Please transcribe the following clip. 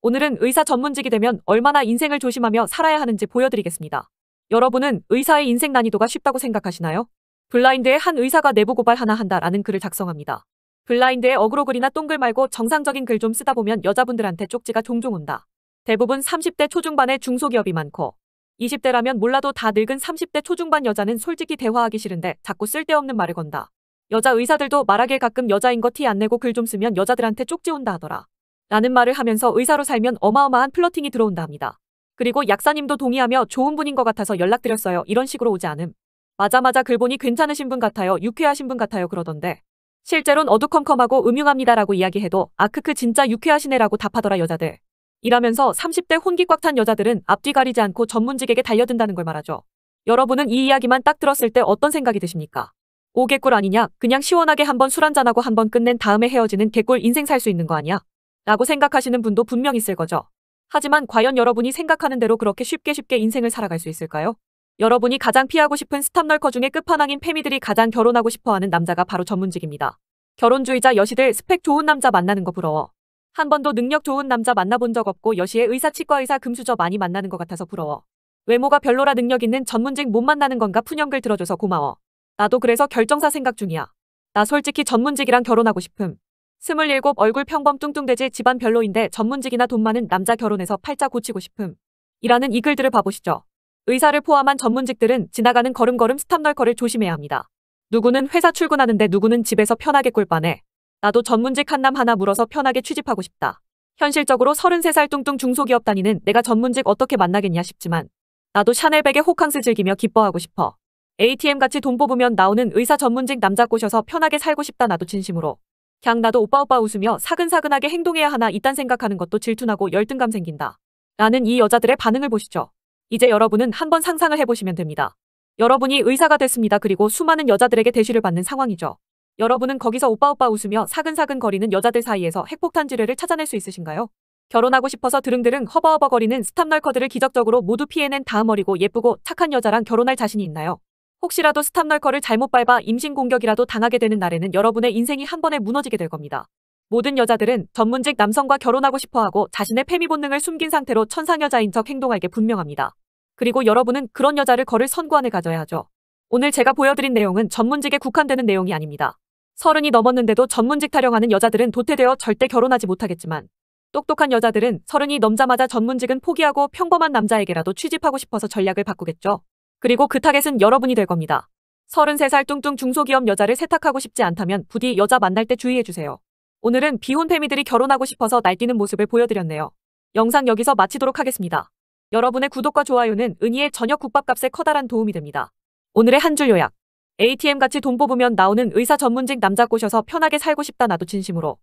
오늘은 의사 전문직이 되면 얼마나 인생을 조심하며 살아야 하는지 보여드리겠습니다. 여러분은 의사의 인생 난이도가 쉽다고 생각하시나요? 블라인드의 한 의사가 내부 고발 하나 한다라는 글을 작성합니다. 블라인드의 어그로글이나 똥글 말고 정상적인 글 좀 쓰다 보면 여자분들한테 쪽지가 종종 온다. 대부분 30대 초중반의 중소기업이 많고 20대라면 몰라도 다 늙은 30대 초중반 여자는 솔직히 대화하기 싫은데 자꾸 쓸데없는 말을 건다. 여자 의사들도 말하길 가끔 여자인 거 티 안 내고 글 좀 쓰면 여자들한테 쪽지 온다 하더라. 라는 말을 하면서 의사로 살면 어마어마한 플러팅이 들어온다 합니다. 그리고 약사님도 동의하며 좋은 분인 것 같아서 연락드렸어요. 이런 식으로 오지 않음. 맞아맞아 글 보니 괜찮으신 분 같아요. 유쾌하신 분 같아요. 그러던데. 실제론 어두컴컴하고 음흉합니다라고 이야기해도 아크크 그, 그 진짜 유쾌하시네라고 답하더라 여자들. 이라면서 30대 혼기 꽉 찬 여자들은 앞뒤 가리지 않고 전문직에게 달려든다는 걸 말하죠. 여러분은 이 이야기만 딱 들었을 때 어떤 생각이 드십니까? 오 개꿀 아니냐? 그냥 시원하게 한번 술 한잔하고 한번 끝낸 다음에 헤어지는 개꿀 인생 살 수 있는 거 아니야? 라고 생각하시는 분도 분명 있을 거죠. 하지만 과연 여러분이 생각하는 대로 그렇게 쉽게 쉽게 인생을 살아갈 수 있을까요? 여러분이 가장 피하고 싶은 스탑널커 중에 끝판왕인 페미들이 가장 결혼하고 싶어하는 남자가 바로 전문직입니다. 결혼주의자 여시들 스펙 좋은 남자 만나는 거 부러워. 한 번도 능력 좋은 남자 만나본 적 없고 여시의 의사 치과 의사 금수저 많이 만나는 것 같아서 부러워. 외모가 별로라 능력 있는 전문직 못 만나는 건가 푸념글 들어줘서 고마워. 나도 그래서 결정사 생각 중이야. 나 솔직히 전문직이랑 결혼하고 싶음. 27 얼굴 평범 뚱뚱대지 집안 별로인데 전문직이나 돈 많은 남자 결혼해서 팔자 고치고 싶음. 이라는 이 글들을 봐보시죠. 의사를 포함한 전문직들은 지나가는 걸음걸음 스탑널커를 조심해야 합니다. 누구는 회사 출근하는데 누구는 집에서 편하게 꿀빠네. 나도 전문직 한남 하나 물어서 편하게 취집하고 싶다. 현실적으로 33살 뚱뚱 중소기업 다니는 내가 전문직 어떻게 만나겠냐 싶지만 나도 샤넬백의 호캉스 즐기며 기뻐하고 싶어. ATM같이 돈 뽑으면 나오는 의사 전문직 남자 꼬셔서 편하게 살고 싶다 나도 진심으로. 걍 나도 오빠 오빠 웃으며 사근사근하게 행동해야 하나 이딴 생각하는 것도 질투나고 열등감 생긴다. 라는 이 여자들의 반응을 보시죠. 이제 여러분은 한번 상상을 해보시면 됩니다. 여러분이 의사가 됐습니다. 그리고 수많은 여자들에게 대시를 받는 상황이죠. 여러분은 거기서 오빠 오빠 웃으며 사근사근 거리는 여자들 사이에서 핵폭탄 지뢰를 찾아낼 수 있으신가요? 결혼하고 싶어서 드릉드릉 허버허버 거리는 스탑널커들을 기적적으로 모두 피해낸 다음 어리고 예쁘고 착한 여자랑 결혼할 자신이 있나요? 혹시라도 스탑널커를 잘못 밟아 임신공격이라도 당하게 되는 날에는 여러분의 인생이 한 번에 무너지게 될 겁니다. 모든 여자들은 전문직 남성과 결혼하고 싶어하고 자신의 페미 본능을 숨긴 상태로 천상여자인 척 행동할 게 분명합니다. 그리고 여러분은 그런 여자를 거를 선구안에 가져야 하죠. 오늘 제가 보여드린 내용은 전문직에 국한되는 내용이 아닙니다. 서른이 넘었는데도 전문직 타령하는 여자들은 도태되어 절대 결혼하지 못하겠지만 똑똑한 여자들은 서른이 넘자마자 전문직은 포기하고 평범한 남자에게라도 취집하고 싶어서 전략을 바꾸겠죠. 그리고 그 타겟은 여러분이 될 겁니다. 33살 뚱뚱 중소기업 여자를 세탁하고 싶지 않다면 부디 여자 만날 때 주의해주세요. 오늘은 비혼패미들이 결혼하고 싶어서 날뛰는 모습을 보여드렸네요. 영상 여기서 마치도록 하겠습니다. 여러분의 구독과 좋아요는 은희의 저녁 국밥값에 커다란 도움이 됩니다. 오늘의 한 줄 요약. ATM같이 돈 뽑으면 나오는 의사 전문직 남자 꼬셔서 편하게 살고 싶다 나도 진심으로.